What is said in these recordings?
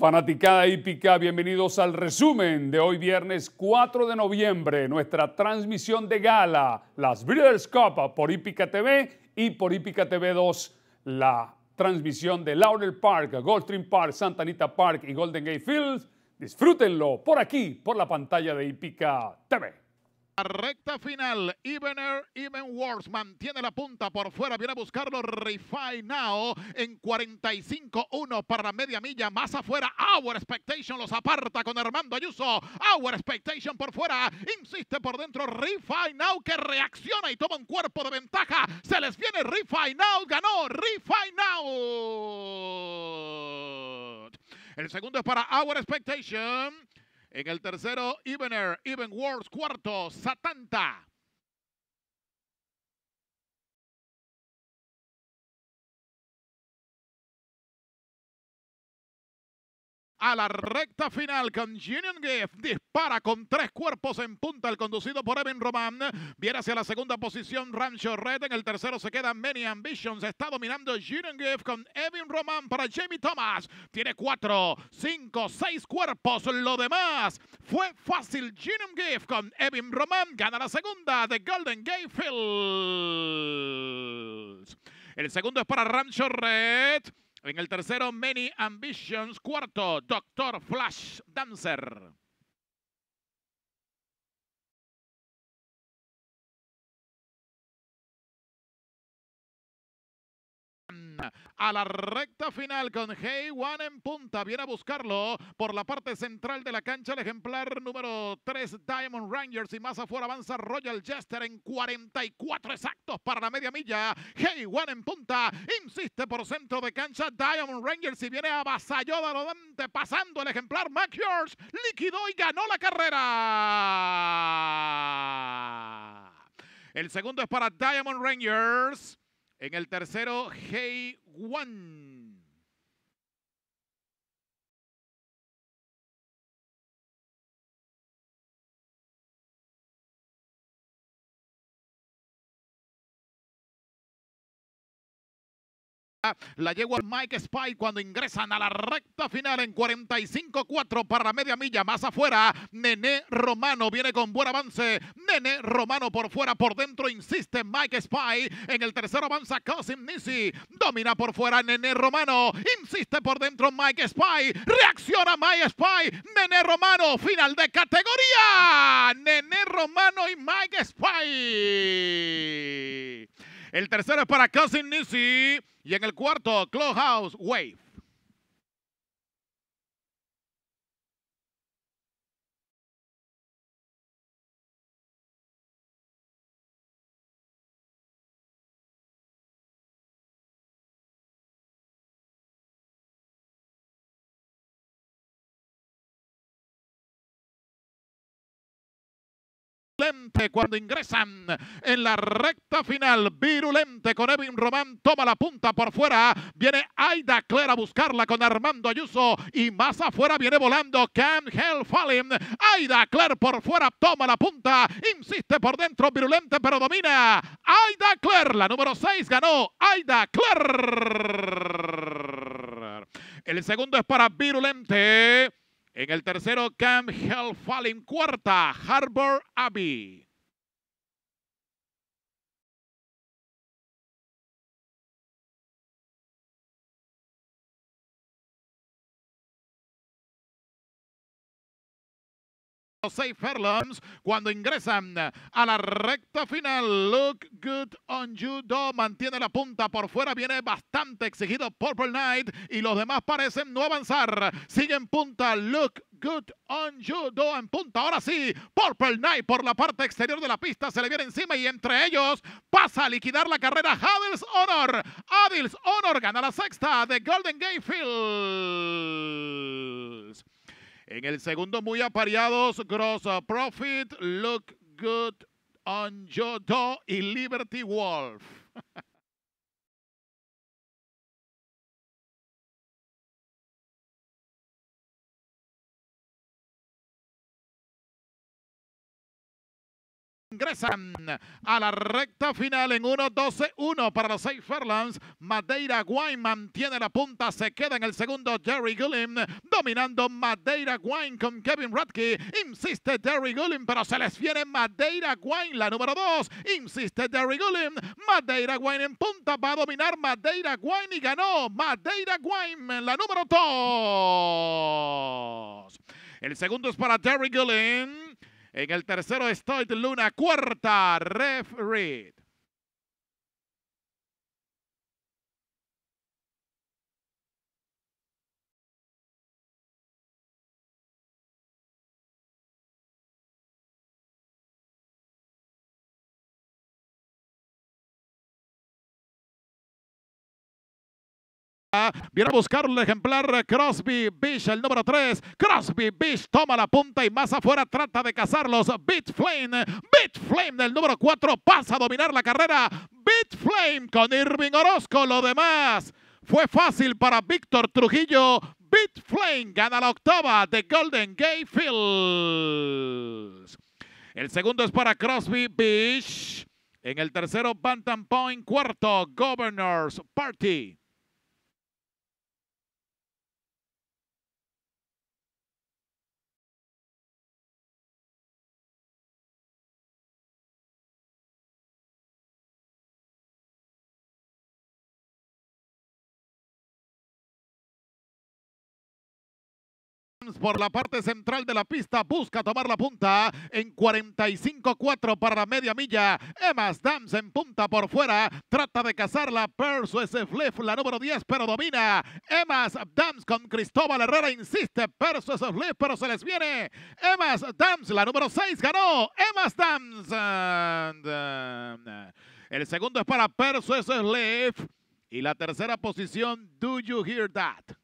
Fanaticada hípica, bienvenidos al resumen de hoy viernes 4 de noviembre, nuestra transmisión de gala, las Breeders' Cup por Hípica TV y por Hípica TV 2, la transmisión de Laurel Park, Goldstream Park, Santa Anita Park y Golden Gate Fields. Disfrútenlo por aquí, por la pantalla de Hípica TV recta final. Evener, worse. mantiene la punta por fuera. Viene a buscarlo Refine Now en 45-1 para la media milla. Más afuera, Our Expectation los aparta con Armando Ayuso. Our Expectation por fuera. Insiste por dentro Refine Now que reacciona y toma un cuerpo de ventaja. Se les viene Refine Now. Ganó Refine Now. El segundo es para Our Expectation. En el tercero, Evener, Even Cuarto, Satanta. a la recta final con Union Gift. Dispara con tres cuerpos en punta el conducido por Evan Roman. Viene hacia la segunda posición Rancho Red. En el tercero se queda Many Ambitions. Está dominando Union Gift con Evan Roman para Jamie Thomas. Tiene cuatro, cinco, seis cuerpos. Lo demás fue fácil. Union Gift con Evan Roman gana la segunda de Golden Gate Fields. El segundo es para Rancho Red. En el tercero, Many Ambitions. Cuarto, Doctor Flash Dancer. a la recta final con Hey One en punta. Viene a buscarlo por la parte central de la cancha el ejemplar número 3 Diamond Rangers y más afuera avanza Royal Jester en 44 exactos para la media milla. Hey One en punta, insiste por centro de cancha Diamond Rangers y viene avasallado a adelante pasando el ejemplar Yours liquidó y ganó la carrera. El segundo es para Diamond Rangers. En el tercero, Hey One. La yegua Mike Spy cuando ingresan a la recta final en 45-4 para media milla. Más afuera, Nene Romano viene con buen avance. Nene Romano por fuera, por dentro insiste Mike Spy. En el tercero avanza Cosim Nisi. Domina por fuera Nene Romano. Insiste por dentro Mike Spy. Reacciona Mike Spy. Nene Romano, final de categoría. Nene Romano y Mike Spy. El tercero es para Cousin Nisi. Y en el cuarto, Clubhouse Wave. virulente cuando ingresan en la recta final. Virulente con Evin Román, toma la punta por fuera. Viene Aida Clare a buscarla con Armando Ayuso y más afuera viene volando Can Hell Falling. Aida Clare por fuera toma la punta, insiste por dentro, virulente pero domina. Aida Clare, la número 6 ganó. Aida Clare. El segundo es para Virulente. En el tercero, Camp Hell Falling. Cuarta, Harbor Abbey. cuando ingresan a la recta final. Look good on You Do, Mantiene la punta por fuera. Viene bastante exigido Purple Knight y los demás parecen no avanzar. Sigue en punta. Look good on You Do, en punta. Ahora sí, Purple Knight por la parte exterior de la pista se le viene encima y entre ellos pasa a liquidar la carrera Adil's Honor. Adils Honor gana la sexta de Golden Gate Fields. En el segundo, muy apareados, Gross Profit, Look Good on Jodo y Liberty Wolf. Ingresan a la recta final en 1-12-1 para los seis Fairlands. Madeira Wine mantiene la punta, se queda en el segundo Jerry Gullin. Dominando Madeira Wine con Kevin Radke. Insiste Jerry Gullin, pero se les viene Madeira Wine, la número 2. Insiste Jerry Gullin, Madeira Wine en punta, va a dominar Madeira Wine y ganó Madeira Wine, la número 2. El segundo es para Jerry Gullin. En el tercero, de Luna. Cuarta, Reed. Viene a buscar un ejemplar Crosby Beach, el número 3. Crosby Beach toma la punta y más afuera trata de cazarlos. Beat Flame, Beat Flame del número 4 pasa a dominar la carrera. Beat Flame con Irving Orozco. Lo demás fue fácil para Víctor Trujillo. Beat Flame gana la octava de Golden Gate Fields. El segundo es para Crosby Beach. En el tercero, Bantam Point. Cuarto, Governors Party. por la parte central de la pista busca tomar la punta en 45-4 para la media milla. Emma Dams en punta por fuera, trata de cazarla. Persues Fliff, la número 10, pero domina. Emma Dams con Cristóbal Herrera insiste. Persues Fliff, pero se les viene. Emma Dams, la número 6, ganó. Emma Dams. Uh, el segundo es para Persues Fliff. Y la tercera posición, Do You Hear That?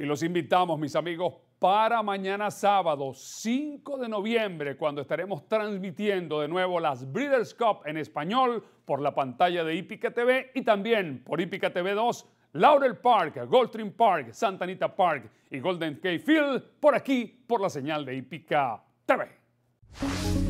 Y los invitamos, mis amigos, para mañana sábado 5 de noviembre, cuando estaremos transmitiendo de nuevo las Breeders' Cup en español por la pantalla de Ipica TV y también por Ipica TV 2, Laurel Park, Goldstream Park, Santa Anita Park y Golden Key Field por aquí, por la señal de Ipica TV.